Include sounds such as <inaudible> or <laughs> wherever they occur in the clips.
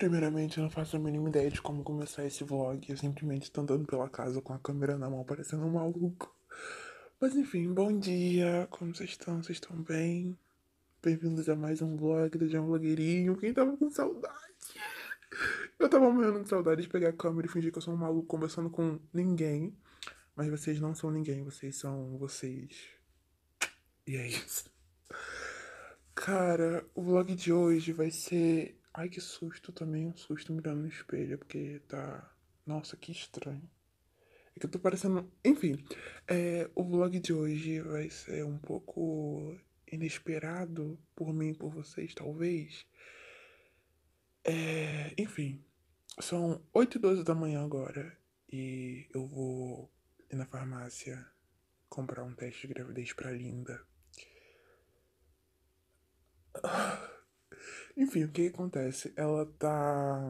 Primeiramente, eu não faço a mínima ideia de como começar esse vlog. Eu simplesmente tô andando pela casa com a câmera na mão, parecendo um maluco. Mas enfim, bom dia! Como vocês estão? Vocês estão bem? Bem-vindos a mais um vlog do João Blogueirinho. Quem tava com saudade? Eu tava morrendo de saudade de pegar a câmera e fingir que eu sou um maluco conversando com ninguém. Mas vocês não são ninguém, vocês são vocês. E é isso. Cara, o vlog de hoje vai ser Ai, que susto também, um susto mirando no espelho, porque tá. Nossa, que estranho. É que eu tô parecendo. Enfim, é, o vlog de hoje vai ser um pouco inesperado por mim e por vocês, talvez. É, enfim, são 8 e 12 da manhã agora e eu vou ir na farmácia comprar um teste de gravidez pra Linda. Ah. Enfim, o que acontece? Ela tá.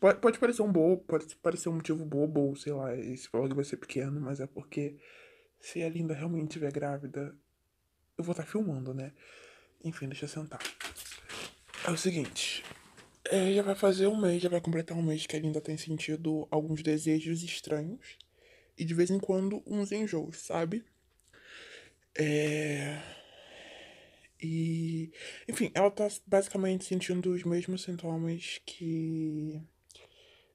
Pode, pode parecer um bobo, pode parecer um motivo bobo, ou sei lá, esse vlog vai ser pequeno, mas é porque se a Linda realmente estiver grávida, eu vou estar tá filmando, né? Enfim, deixa eu sentar. É o seguinte. É, já vai fazer um mês, já vai completar um mês que a Linda tem sentido alguns desejos estranhos. E de vez em quando uns enjoos, sabe? É. E. Enfim, ela tá basicamente sentindo os mesmos sintomas que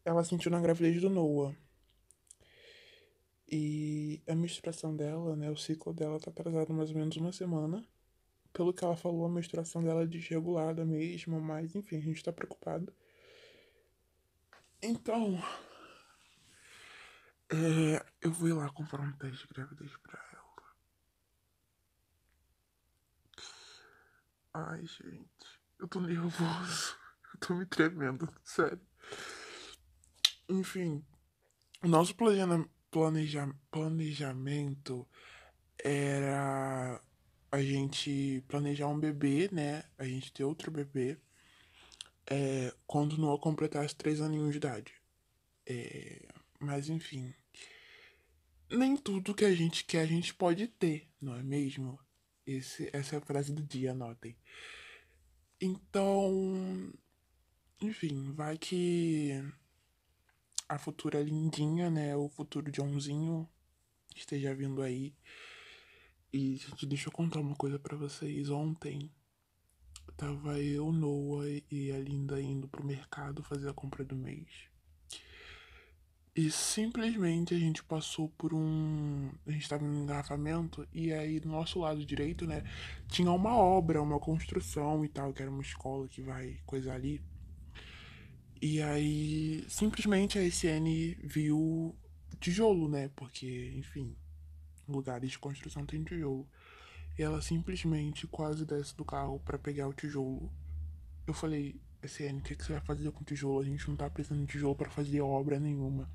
ela sentiu na gravidez do Noah. E a menstruação dela, né? O ciclo dela tá atrasado mais ou menos uma semana. Pelo que ela falou, a menstruação dela é desregulada mesmo, mas enfim, a gente tá preocupado. Então. É, eu vou ir lá comprar um teste de gravidez pra ela. Ai, gente, eu tô nervoso. <laughs> Eu tô me tremendo, sério. Enfim, o nosso planeja planeja planejamento era a gente planejar um bebê, né? A gente ter outro bebê é, quando Noah completasse três aninhos de idade. É, mas enfim, nem tudo que a gente quer a gente pode ter, não é mesmo? Esse, essa é a frase do dia, anotem. Então, enfim, vai que a futura lindinha, né? O futuro Johnzinho esteja vindo aí. E, gente, deixa eu contar uma coisa para vocês. Ontem tava eu, Noah e a Linda indo pro mercado fazer a compra do mês. E simplesmente a gente passou por um. A gente estava num engarrafamento, e aí do nosso lado direito, né, tinha uma obra, uma construção e tal, que era uma escola que vai coisa ali. E aí simplesmente a SN viu tijolo, né, porque, enfim, lugares de construção tem tijolo. E ela simplesmente quase desce do carro para pegar o tijolo. Eu falei, S.N. o que, que você vai fazer com tijolo? A gente não tá precisando de tijolo para fazer obra nenhuma.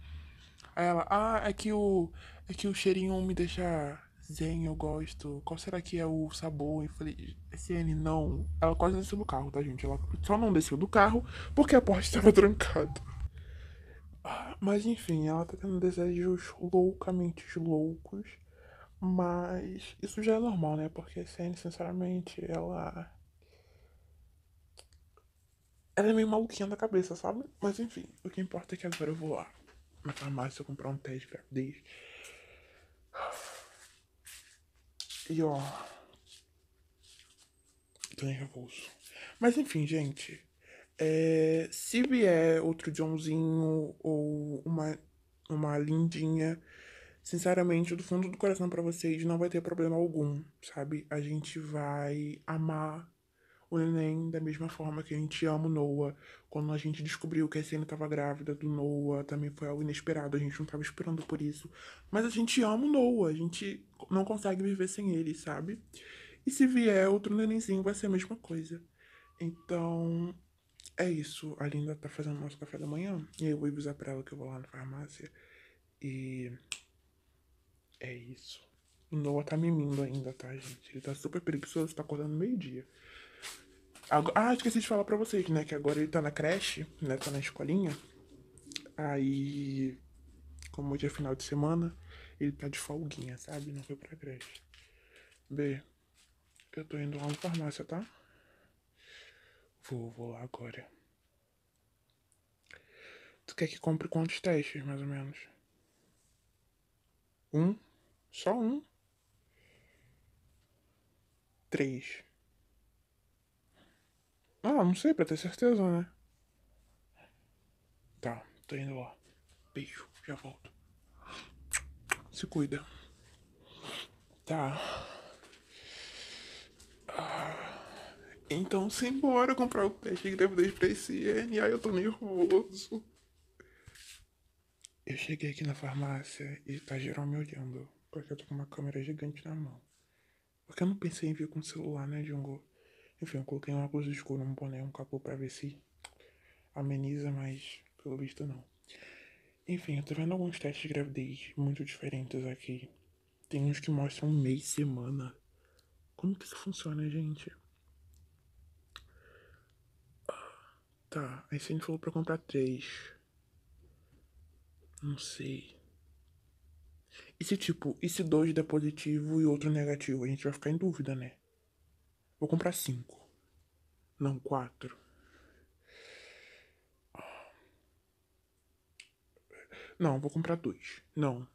Aí ela, ah, é que o. É que o cheirinho me deixa zen, eu gosto. Qual será que é o sabor? Eu falei, SN, não. Ela quase desceu do carro, tá, gente? Ela só não desceu do carro porque a porta estava <laughs> trancada. Mas enfim, ela tá tendo desejos loucamente loucos. Mas isso já é normal, né? Porque a SN, sinceramente, ela ela é meio maluquinha da cabeça, sabe? Mas enfim, o que importa é que agora eu vou lá na farmácia comprar um teste de gravidez. E ó. Tô nervoso. Mas enfim, gente. É, se vier outro Johnzinho ou uma, uma lindinha, sinceramente, do fundo do coração para vocês, não vai ter problema algum, sabe? A gente vai amar o neném da mesma forma que a gente ama o Noah. Quando a gente descobriu que a Sena estava grávida do Noah, também foi algo inesperado, a gente não estava esperando por isso. Mas a gente ama o Noah, a gente não consegue viver sem ele, sabe? E se vier outro nenenzinho, vai ser a mesma coisa. Então, é isso. A Linda tá fazendo nosso café da manhã. E eu vou avisar pra ela que eu vou lá na farmácia. E. É isso. O Noah tá mimindo ainda, tá, gente? Ele tá super preguiçoso, tá acordando meio-dia. Ah, esqueci de falar pra vocês, né? Que agora ele tá na creche, né? Tá na escolinha. Aí, como hoje é final de semana, ele tá de folguinha, sabe? Não foi pra creche. B, eu tô indo lá na farmácia, tá? Vou, vou lá agora. Tu quer que compre quantos testes, mais ou menos? Um? Só um? Três. Ah, não sei, pra ter certeza, né? Tá, tô indo lá. Beijo, já volto. Se cuida. Tá. Ah, então simbora comprar o teste de gravidez pra esse IN. Ai, eu tô nervoso. Eu cheguei aqui na farmácia e tá geral me olhando. Porque eu tô com uma câmera gigante na mão. Porque eu não pensei em vir com o celular, né, Jungo? Enfim, eu coloquei uma óculos escuro, um boné, um capô pra ver se ameniza, mas pelo visto não. Enfim, eu tô vendo alguns testes de gravidez muito diferentes aqui. Tem uns que mostram um mês, semana. Como que isso funciona, gente? Tá, aí você me falou pra comprar três. Não sei. E se tipo, e se dois der positivo e outro negativo? A gente vai ficar em dúvida, né? Vou comprar cinco. Não, quatro. Não, vou comprar dois. Não.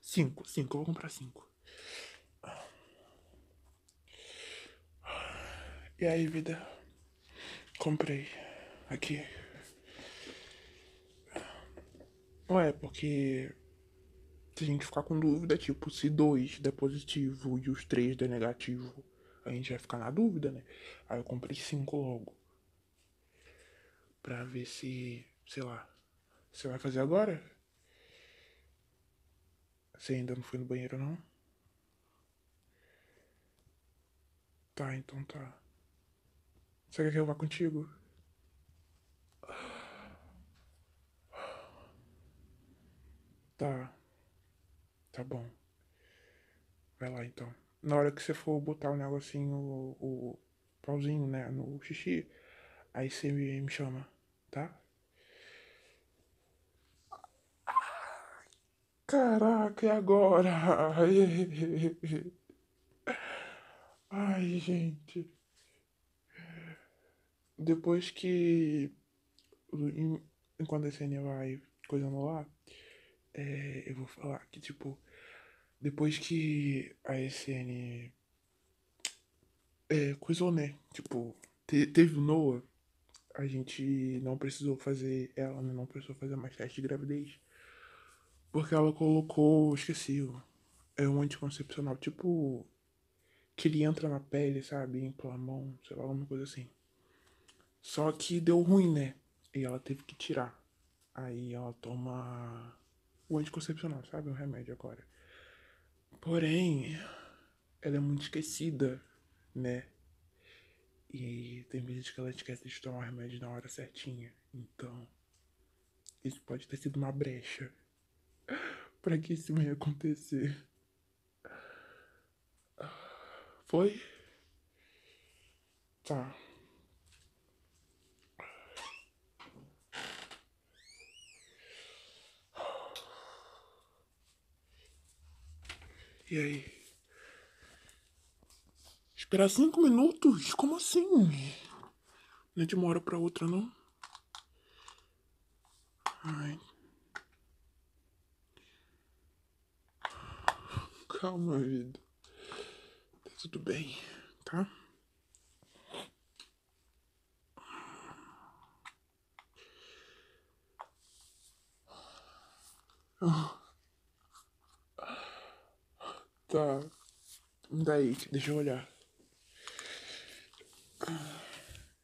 Cinco, cinco, vou comprar cinco. E aí, vida? Comprei. Aqui. Ué, porque se a gente ficar com dúvida, tipo, se dois der positivo e os três der negativo, a gente vai ficar na dúvida, né? Aí eu comprei cinco logo. Pra ver se, sei lá, você vai fazer agora? Você ainda não foi no banheiro, não? Tá, então tá. Você quer que eu vá contigo? Tá. Tá bom. Vai lá então na hora que você for botar o negocinho, o, o pauzinho, né, no xixi, aí você me, me chama, tá? Caraca, e agora? <laughs> Ai, gente. Depois que. Enquanto a CN vai coisando lá, é, eu vou falar que, tipo depois que a SN é, coisou, né? Tipo, te, teve o Noah, a gente não precisou fazer. Ela né? não precisou fazer mais teste de gravidez. Porque ela colocou, esqueci, é um anticoncepcional, tipo. Que ele entra na pele, sabe? Em a mão, sei lá, alguma coisa assim. Só que deu ruim, né? E ela teve que tirar. Aí ela toma o anticoncepcional, sabe? Um remédio agora. Porém, ela é muito esquecida, né? E tem vezes que ela esquece de tomar o remédio na hora certinha. Então, isso pode ter sido uma brecha <laughs> para que isso venha acontecer. Foi? Tá. E aí? Esperar cinco minutos? Como assim? Não é de uma hora pra outra, não? Ai. Calma, vida. Tá tudo bem, tá? Oh. Tá. Daí, deixa eu olhar.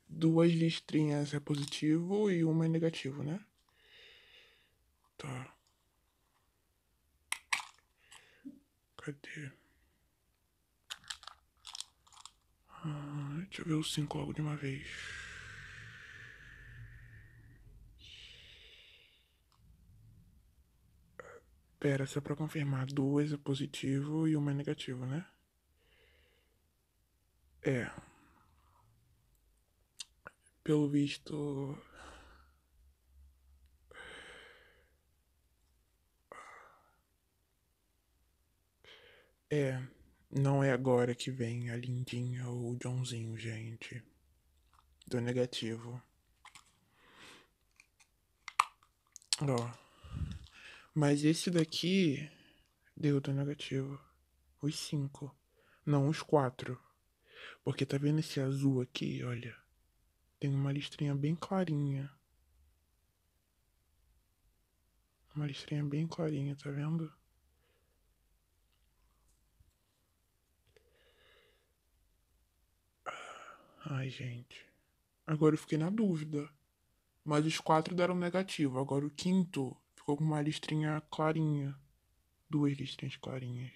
Duas listrinhas é positivo e uma é negativo, né? Tá. Cadê? Ah, deixa eu ver os cinco logo de uma vez. Pera, só pra confirmar, duas é positivo e uma é negativo, né? É. Pelo visto. É, não é agora que vem a Lindinha ou o Johnzinho, gente. Do negativo. Ó. Mas esse daqui deu do negativo. Os cinco. Não, os quatro. Porque tá vendo esse azul aqui, olha. Tem uma listrinha bem clarinha. Uma listrinha bem clarinha, tá vendo? Ai, gente. Agora eu fiquei na dúvida. Mas os quatro deram negativo. Agora o quinto Ficou com uma listrinha clarinha. Duas listrinhas clarinhas.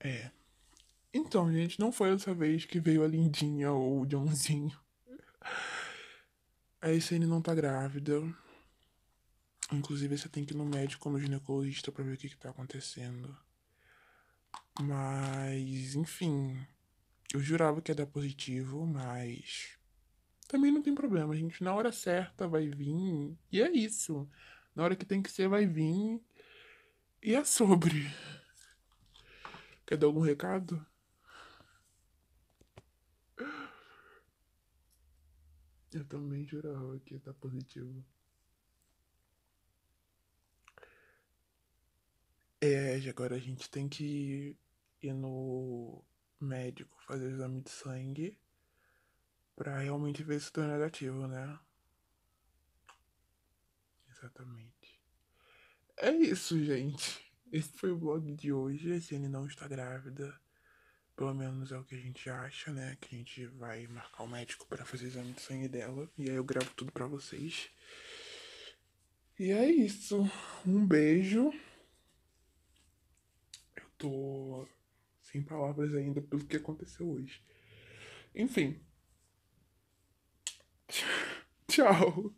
É. Então, gente, não foi essa vez que veio a Lindinha ou o Johnzinho. A SN não tá grávida. Inclusive, você tem que ir no médico, no ginecologista, pra ver o que, que tá acontecendo. Mas, enfim. Eu jurava que ia dar positivo, mas também não tem problema. A gente na hora certa vai vir. E é isso. Na hora que tem que ser, vai vir. E é sobre. Quer dar algum recado? Eu também jurava que tá positivo. É, agora a gente tem que ir no médico fazer o exame de sangue para realmente ver se tornar negativo, né? Exatamente. É isso, gente. Esse foi o vlog de hoje. A Jenny não está grávida. Pelo menos é o que a gente acha, né? Que a gente vai marcar o médico para fazer o exame de sangue dela. E aí eu gravo tudo para vocês. E é isso. Um beijo. Eu tô sem palavras ainda pelo que aconteceu hoje. Enfim. Tchau.